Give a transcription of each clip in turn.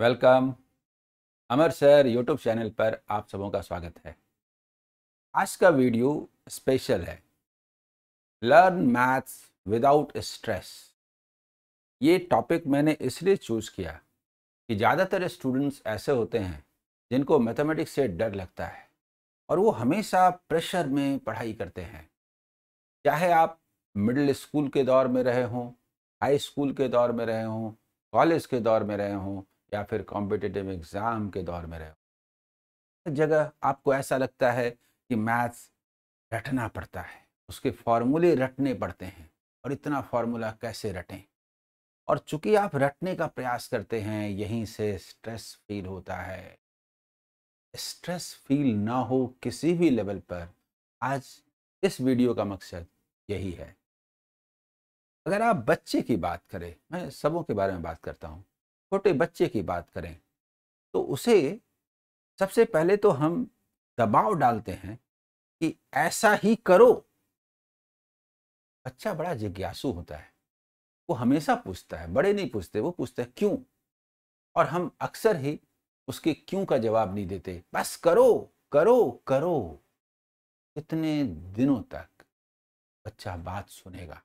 Welcome Amar sir YouTube channel पर आप सबों का स्वागत है आज का वीडियो स्पेशल है लर्न मैथ्स विदाउट स्ट्रेस ये टॉपिक मैंने इसलिए चूज़ किया कि ज़्यादातर स्टूडेंट्स ऐसे होते हैं जिनको मैथमेटिक्स से डर लगता है और वो हमेशा प्रेशर में पढ़ाई करते हैं चाहे आप मिडिल स्कूल के दौर में रहे हों हाई स्कूल के दौर में रहे हों कॉलेज के दौर में रहे हों या फिर कॉम्पिटिटिव एग्ज़ाम के दौर में रहे जगह आपको ऐसा लगता है कि मैथ्स रटना पड़ता है उसके फॉर्मूले रटने पड़ते हैं और इतना फार्मूला कैसे रटें और चूंकि आप रटने का प्रयास करते हैं यहीं से स्ट्रेस फील होता है स्ट्रेस फील ना हो किसी भी लेवल पर आज इस वीडियो का मकसद यही है अगर आप बच्चे की बात करें मैं सबों के बारे में बात करता हूँ छोटे बच्चे की बात करें तो उसे सबसे पहले तो हम दबाव डालते हैं कि ऐसा ही करो बच्चा बड़ा जिज्ञासु होता है वो हमेशा पूछता है बड़े नहीं पूछते वो पूछता है क्यों और हम अक्सर ही उसके क्यों का जवाब नहीं देते बस करो करो करो इतने दिनों तक बच्चा बात सुनेगा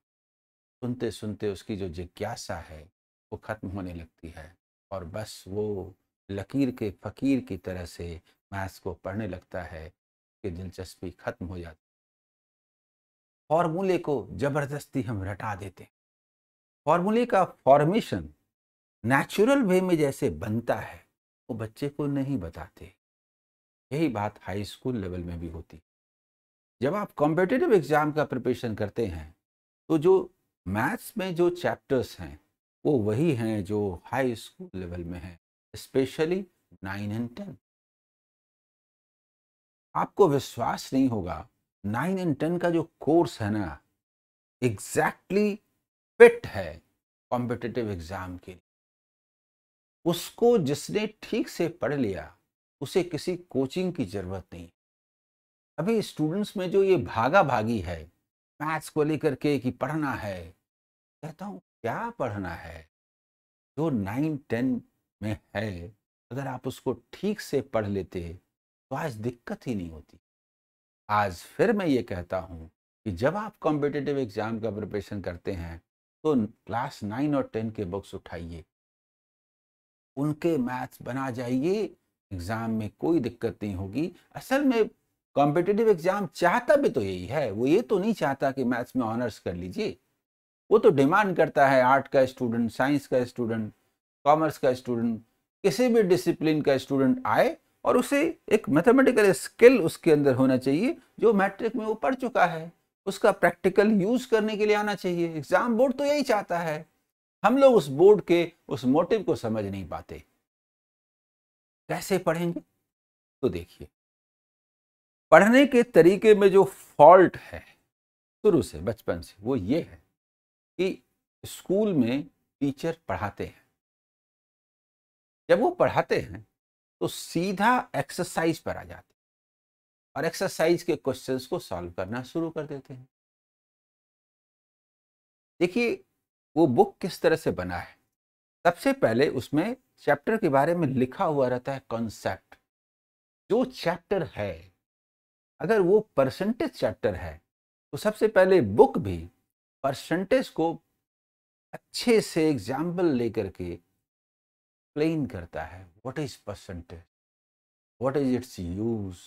सुनते सुनते उसकी जो जिज्ञासा है वो ख़त्म होने लगती है और बस वो लकीर के फ़कीर की तरह से मैथ्स को पढ़ने लगता है कि दिलचस्पी ख़त्म हो जाती फॉर्मूले को ज़बरदस्ती हम रटा देते हैं फॉर्मूले का फॉर्मेशन नेचुरल वे में जैसे बनता है वो बच्चे को नहीं बताते यही बात हाई स्कूल लेवल में भी होती जब आप कॉम्पिटेटिव एग्ज़ाम का प्रिपरेशन करते हैं तो जो मैथ्स में जो चैप्टर्स हैं वो वही हैं जो हाई स्कूल लेवल में हैं स्पेशली नाइन एंड टेन आपको विश्वास नहीं होगा नाइन एंड टेन का जो कोर्स है ना एग्जैक्टली फिट है कॉम्पिटिटिव एग्जाम के लिए उसको जिसने ठीक से पढ़ लिया उसे किसी कोचिंग की जरूरत नहीं अभी स्टूडेंट्स में जो ये भागा भागी है मैथ्स को लेकर के कि पढ़ना है कहता हूँ क्या पढ़ना है जो नाइन टेन में है अगर आप उसको ठीक से पढ़ लेते तो आज दिक्कत ही नहीं होती आज फिर मैं ये कहता हूँ कि जब आप कॉम्पिटेटिव एग्ज़ाम का प्रिपरेशन करते हैं तो क्लास नाइन और टेन के बुक्स उठाइए उनके मैथ्स बना जाइए एग्ज़ाम में कोई दिक्कत नहीं होगी असल में कॉम्पिटेटिव एग्ज़ाम चाहता भी तो यही है वो ये तो नहीं चाहता कि मैथ्स में ऑनर्स कर लीजिए वो तो डिमांड करता है आर्ट का स्टूडेंट साइंस का स्टूडेंट कॉमर्स का स्टूडेंट किसी भी डिसिप्लिन का स्टूडेंट आए और उसे एक मैथमेटिकल स्किल उसके अंदर होना चाहिए जो मैट्रिक में वो पढ़ चुका है उसका प्रैक्टिकल यूज करने के लिए आना चाहिए एग्जाम बोर्ड तो यही चाहता है हम लोग उस बोर्ड के उस मोटिव को समझ नहीं पाते कैसे पढ़ेंगे तो देखिए पढ़ने के तरीके में जो फॉल्ट है शुरू से बचपन से वो ये है कि स्कूल में टीचर पढ़ाते हैं जब वो पढ़ाते हैं तो सीधा एक्सरसाइज पर आ जाते हैं और एक्सरसाइज के क्वेश्चंस को सॉल्व करना शुरू कर देते हैं देखिए वो बुक किस तरह से बना है सबसे पहले उसमें चैप्टर के बारे में लिखा हुआ रहता है कॉन्सेप्ट जो चैप्टर है अगर वो परसेंटेज चैप्टर है तो सबसे पहले बुक भी परसेंटेज को अच्छे से एग्जाम्पल लेकर के एक्सप्लेन करता है what is percentage what is its use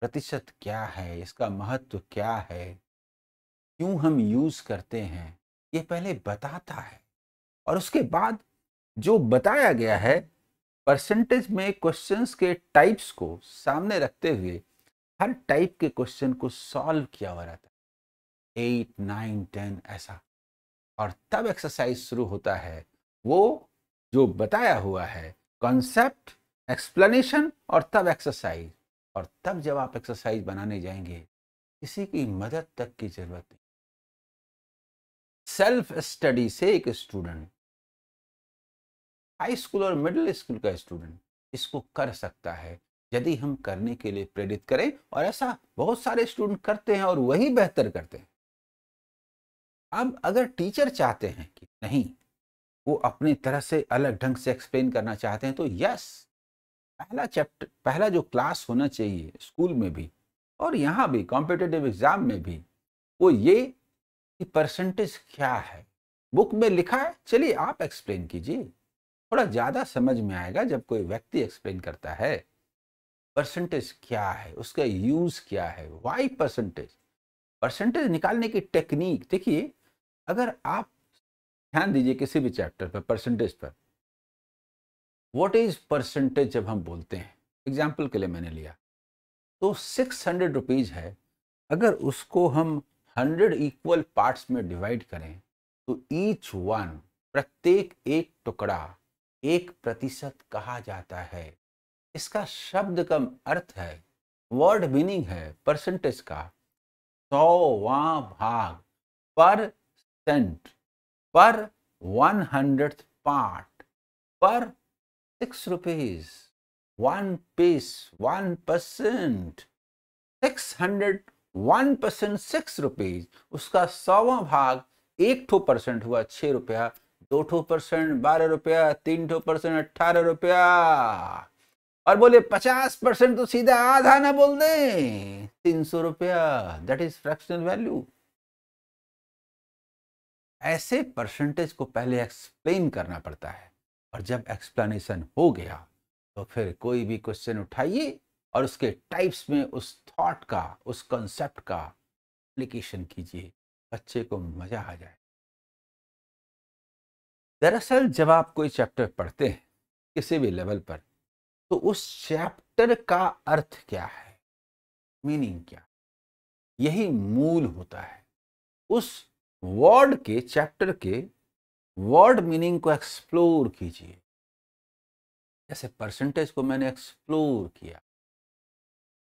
प्रतिशत क्या है इसका महत्व क्या है क्यों हम यूज करते हैं ये पहले बताता है और उसके बाद जो बताया गया है परसेंटेज में क्वेश्चंस के टाइप्स को सामने रखते हुए हर टाइप के क्वेश्चन को सॉल्व किया हुआ रहता है एट नाइन टेन ऐसा और तब एक्सरसाइज शुरू होता है वो जो बताया हुआ है कॉन्सेप्ट एक्सप्लेनेशन और तब एक्सरसाइज और तब जब आप एक्सरसाइज बनाने जाएंगे किसी की मदद तक की जरूरत नहीं सेल्फ स्टडी से एक स्टूडेंट हाई स्कूल और मिडिल स्कूल का स्टूडेंट इसको कर सकता है यदि हम करने के लिए प्रेरित करें और ऐसा बहुत सारे स्टूडेंट करते हैं और वही बेहतर करते हैं अब अगर टीचर चाहते हैं कि नहीं वो अपनी तरह से अलग ढंग से एक्सप्लेन करना चाहते हैं तो यस पहला चैप्टर पहला जो क्लास होना चाहिए स्कूल में भी और यहाँ भी कॉम्पिटेटिव एग्जाम में भी वो ये कि परसेंटेज क्या है बुक में लिखा है चलिए आप एक्सप्लेन कीजिए थोड़ा ज़्यादा समझ में आएगा जब कोई व्यक्ति एक्सप्लेन करता है परसेंटेज क्या है उसका यूज़ क्या है वाई परसेंटेज परसेंटेज निकालने की टेक्निक देखिए अगर आप ध्यान दीजिए किसी भी चैप्टर पर परसेंटेज पर व्हाट इज परसेंटेज जब हम बोलते हैं एग्जाम्पल के लिए मैंने लिया तो सिक्स हंड्रेड रुपीज़ है अगर उसको हम हंड्रेड इक्वल पार्ट्स में डिवाइड करें तो ईच वन प्रत्येक एक टुकड़ा एक प्रतिशत कहा जाता है इसका शब्द का अर्थ है वर्ड मीनिंग है परसेंटेज का सौवा भाग पर परसेंट पर वन हंड्रेड पार्ट पर six rupees one piece one percent six hundred one percent six rupees उसका सौवा भाग एक ठो परसेंट हुआ छः रुपया दो ठो परसेंट बारह रुपया तीन ठो परसेंट अट्ठारह रुपया और बोले पचास परसेंट तो सीधा आधा ना बोल दे तीन सौ रुपया दैट इज फ्रैक्शनल वैल्यू ऐसे परसेंटेज को पहले एक्सप्लेन करना पड़ता है और जब एक्सप्लेनेशन हो गया तो फिर कोई भी क्वेश्चन उठाइए और उसके टाइप्स में उस थॉट का उस कॉन्सेप्ट का एप्लीकेशन कीजिए बच्चे को मज़ा आ जाए दरअसल जब आप कोई चैप्टर पढ़ते हैं किसी भी लेवल पर तो उस चैप्टर का अर्थ क्या है मीनिंग क्या यही मूल होता है उस वर्ड के चैप्टर के वर्ड मीनिंग को एक्सप्लोर कीजिए जैसे परसेंटेज को मैंने एक्सप्लोर किया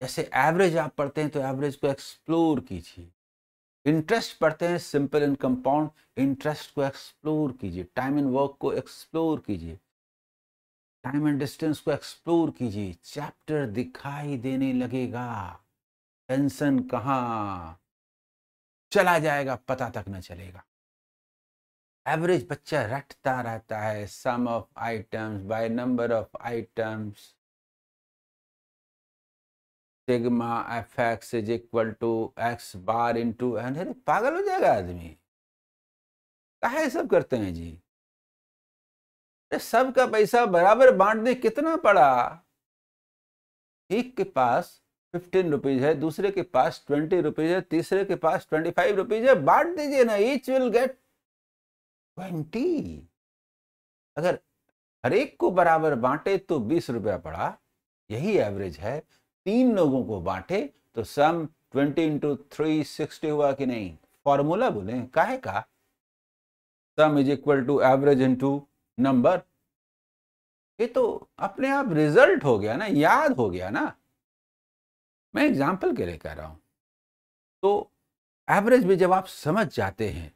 जैसे एवरेज आप पढ़ते हैं तो एवरेज को एक्सप्लोर कीजिए इंटरेस्ट पढ़ते हैं सिंपल एंड कंपाउंड इंटरेस्ट को एक्सप्लोर कीजिए टाइम एंड वर्क को एक्सप्लोर कीजिए टाइम एंड डिस्टेंस को एक्सप्लोर कीजिए चैप्टर दिखाई देने लगेगा टेंशन कहाँ चला जाएगा पता तक न चलेगा एवरेज बच्चा रटता रहता है sum of items by number of items sigma f x is equal to x bar into अरे पागल हो जाएगा आदमी कहा सब करते हैं जी सबका पैसा बराबर बांटने कितना पड़ा एक के पास फिफ्टीन रुपीज है दूसरे के पास ट्वेंटी रुपीज है तीसरे के पास ट्वेंटी फाइव रुपीज है बांट दीजिए ना ईच विल गेट ट्वेंटी अगर हर एक को बराबर बांटे तो बीस रुपया पड़ा यही एवरेज है तीन लोगों को बांटे तो sum twenty into three sixty हुआ कि नहीं फॉर्मूला बोले काहे का sum is equal to average into number ये तो अपने आप रिजल्ट हो गया ना याद हो गया ना मैं एग्जाम्पल के लिए कह रहा हूँ तो एवरेज में जब आप समझ जाते हैं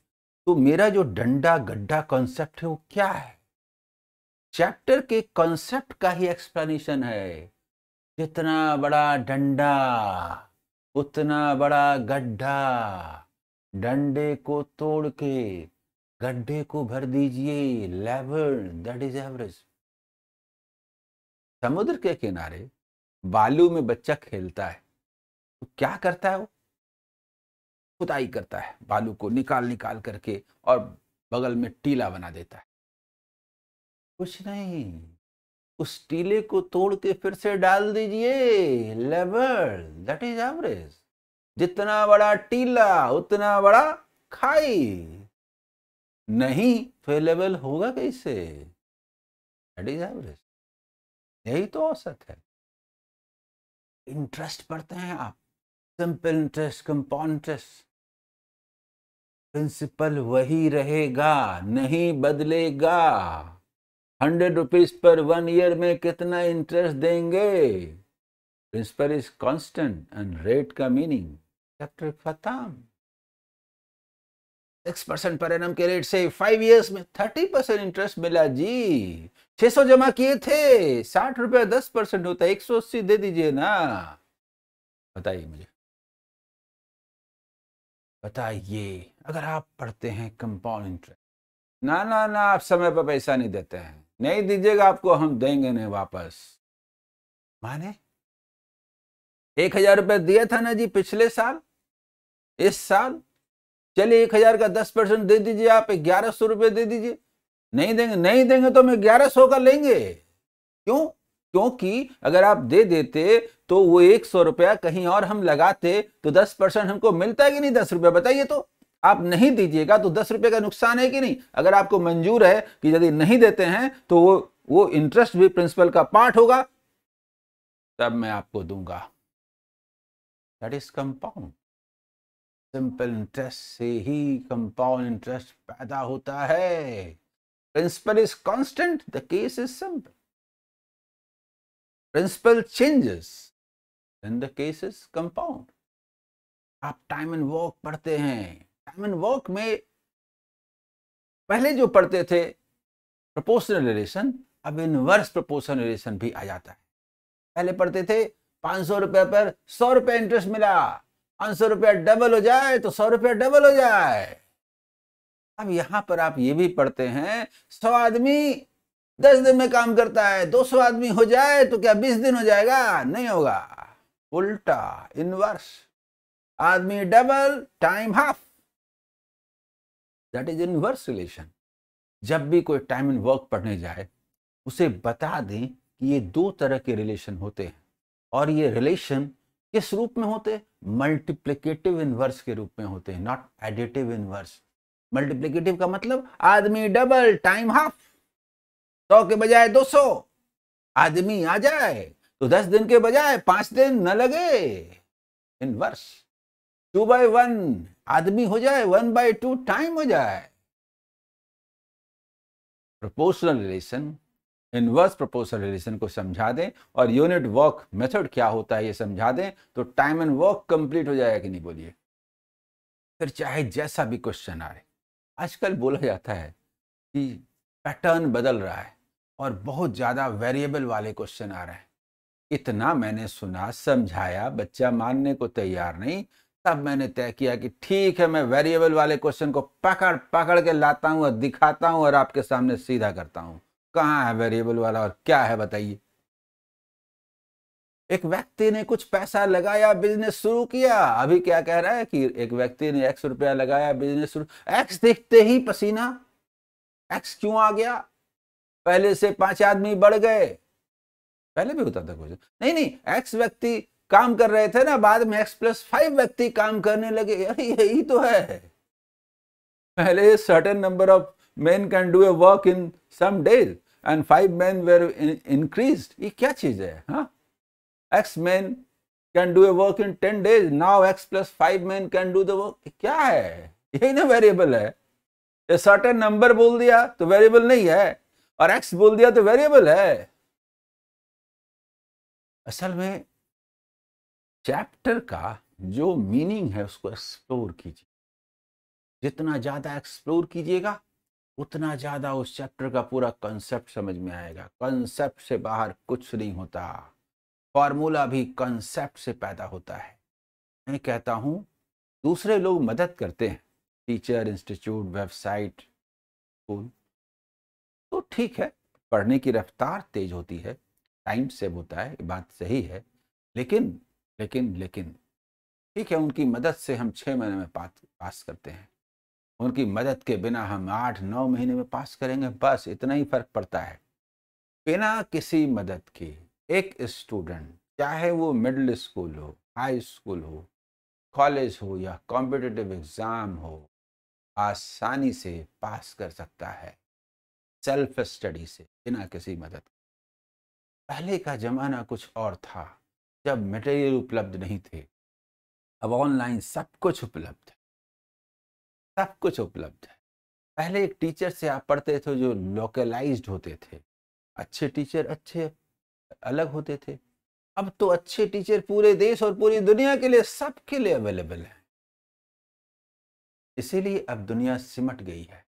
तो मेरा जो डंडा गड्ढा कॉन्सेप्ट है वो क्या है चैप्टर के कॉन्सेप्ट का ही एक्सप्लेनेशन है जितना बड़ा डंडा उतना बड़ा गड्ढा डंडे को तोड़ के गड्ढे को भर दीजिए लेवल दैट इज एवरेज समुद्र के किनारे बालू में बच्चा खेलता है तो क्या करता है वो खुदाई करता है बालू को निकाल निकाल करके और बगल में टीला बना देता है कुछ नहीं उस टीले को तोड़ के फिर से डाल दीजिए लेबर दैट इज एवरेज जितना बड़ा टीला उतना बड़ा खाई नहीं तो लेवल होगा कैसे दैट इज एवरेज यही तो औसत है इंटरेस्ट पढ़ते हैं आप सिंपलटस कंपाउंटस प्रिंसिपल वही रहेगा नहीं बदलेगा हंड्रेड रुपीज पर वन ईयर में कितना इंटरेस्ट देंगे principal is constant and rate का मीनिंग चैप्टर खत्म सिक्स परसेंट पर एन के रेट से फाइव इयर्स में थर्टी परसेंट इंटरेस्ट मिला जी छह सौ जमा किए थे साठ रुपया दस परसेंट होता है एक सौ अस्सी दे दीजिए ना बताइए मुझे बताइए अगर आप पढ़ते हैं कंपाउंड इंटरेस्ट ना ना ना आप समय पर पैसा नहीं देते हैं नहीं दीजिएगा आपको हम देंगे नहीं वापस माने एक हजार रुपये दिया था ना जी पिछले साल इस साल चलिए एक हजार का दस परसेंट दे दीजिए आप ग्यारह सौ रुपये दे दीजिए नहीं देंगे नहीं देंगे तो हम ग्यारह सौ का लेंगे क्यों क्योंकि अगर आप दे देते तो वो एक सौ रुपया कहीं और हम लगाते तो दस परसेंट हमको मिलता है कि नहीं दस रुपया बताइए तो आप नहीं दीजिएगा तो दस रुपये का नुकसान है कि नहीं अगर आपको मंजूर है कि यदि नहीं देते हैं तो वो वो इंटरेस्ट भी प्रिंसिपल का पार्ट होगा तब मैं आपको दूंगा that is compound simple interest से ही कंपाउंड इंटरेस्ट पैदा होता है principal is constant the case is simple principle changes, then the cases compound. आप टाइम एंड वर्क पढ़ते हैं टाइम एंड वर्क में पहले जो पढ़ते थे प्रपोर्शनल रिलेशन अब इनवर्स प्रपोर्शनल रिलेशन भी आ जाता है पहले पढ़ते थे पांच सौ रुपये पर सौ रुपये इंटरेस्ट मिला पांच सौ रुपया डबल हो जाए तो सौ रुपया डबल हो जाए अब यहां पर आप ये भी पढ़ते हैं सौ आदमी दस दिन में काम करता है दो सौ आदमी हो जाए तो क्या बीस दिन हो जाएगा नहीं होगा उल्टा इनवर्स आदमी double time half that is inverse relation जब भी कोई टाइम इन वर्क पढ़ने जाए उसे बता दें कि ये दो तरह के रिलेशन होते हैं और ये रिलेशन किस रूप में होते मल्टीप्लिकेटिव इनवर्स के रूप में होते हैं नॉट एडिटिव इनवर्स मल्टीप्लिकेटिव का मतलब आदमी डबल टाइम हाफ सौ के बजाय दो सौ आदमी आ जाए तो दस दिन के बजाय पांच दिन न लगे इन वर्ष टू बाई वन आदमी हो जाए वन बाई टू टाइम हो जाए proportional relation inverse proportional relation को समझा दें और यूनिट वर्क मेथड क्या होता है ये समझा दें तो टाइम एंड वर्क कंप्लीट हो जाएगा कि नहीं बोलिए फिर चाहे जैसा भी क्वेश्चन आए आजकल बोला जाता है कि पैटर्न बदल रहा है और बहुत ज़्यादा वेरिएबल वाले क्वेश्चन आ रहे हैं इतना मैंने सुना समझाया बच्चा मानने को तैयार नहीं तब मैंने तय किया कि ठीक है मैं वेरिएबल वाले क्वेश्चन को पकड़ पकड़ के लाता हूँ और दिखाता हूँ और आपके सामने सीधा करता हूँ कहाँ है वेरिएबल वाला और क्या है बताइए एक व्यक्ति ने कुछ पैसा लगाया बिजनेस शुरू किया अभी क्या कह रहा है कि एक व्यक्ति ने एक्स रुपया लगाया बिजनेस शुरू एक्स देखते ही पसीना एक्स क्यों आ गया पहले से पांच आदमी बढ़ गए पहले भी होता था कुछ नहीं नहीं एक्स व्यक्ति काम कर रहे थे ना बाद में एक्स प्लस फाइव व्यक्ति काम करने लगे अरे यही तो है पहले certain number of man can do a work in some days and five man were increase ये क्या चीज है हाँ x man can do a work in ten days now x plus five man can do the work क्या है यही ना variable है ये सर्टेन नंबर बोल दिया तो वेरिएबल नहीं है और एक्स बोल दिया तो वेरिएबल है असल में चैप्टर का जो मीनिंग है उसको एक्सप्लोर कीजिए जितना ज़्यादा एक्सप्लोर कीजिएगा उतना ज़्यादा उस चैप्टर का पूरा कंसेप्ट समझ में आएगा कंसेप्ट से बाहर कुछ नहीं होता फॉर्मूला भी कंसेप्ट से पैदा होता है मैं कहता हूं दूसरे लोग मदद करते हैं टीचर इंस्टीट्यूट वेबसाइट स्कूल तो ठीक है पढ़ने की रफ्तार तेज होती है टाइम सेव होता है बात सही है लेकिन लेकिन लेकिन ठीक है उनकी मदद से हम छः महीने में पास पास करते हैं उनकी मदद के बिना हम आठ नौ महीने में पास करेंगे बस इतना ही फर्क पड़ता है बिना किसी मदद के एक स्टूडेंट चाहे वो मिडिल स्कूल हो हाई स्कूल हो कॉलेज हो या कॉम्पिटिटिव एग्ज़ाम हो आसानी से पास कर सकता है सेल्फ स्टडी से बिना किसी मदद पहले का ज़माना कुछ और था जब मटेरियल उपलब्ध नहीं थे अब ऑनलाइन सब कुछ उपलब्ध है सब कुछ उपलब्ध है पहले एक टीचर से आप पढ़ते थे जो लोकलाइज्ड होते थे अच्छे टीचर अच्छे अलग होते थे अब तो अच्छे टीचर पूरे देश और पूरी दुनिया के लिए सबके लिए अवेलेबल हैं इसीलिए अब दुनिया सिमट गई है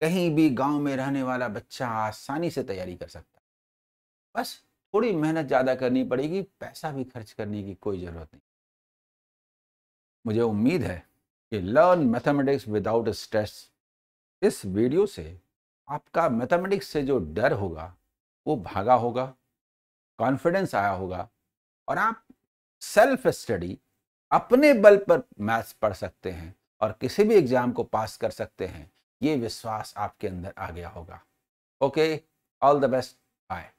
कहीं भी गांव में रहने वाला बच्चा आसानी से तैयारी कर सकता है बस थोड़ी मेहनत ज़्यादा करनी पड़ेगी पैसा भी खर्च करने की कोई ज़रूरत नहीं मुझे उम्मीद है कि लर्न मैथमेटिक्स विदाउट स्ट्रेस इस वीडियो से आपका मैथमेटिक्स से जो डर होगा वो भागा होगा कॉन्फिडेंस आया होगा और आप सेल्फ स्टडी अपने बल पर मैथ्स पढ़ सकते हैं और किसी भी एग्ज़ाम को पास कर सकते हैं ये विश्वास आपके अंदर आ गया होगा okay all the best bye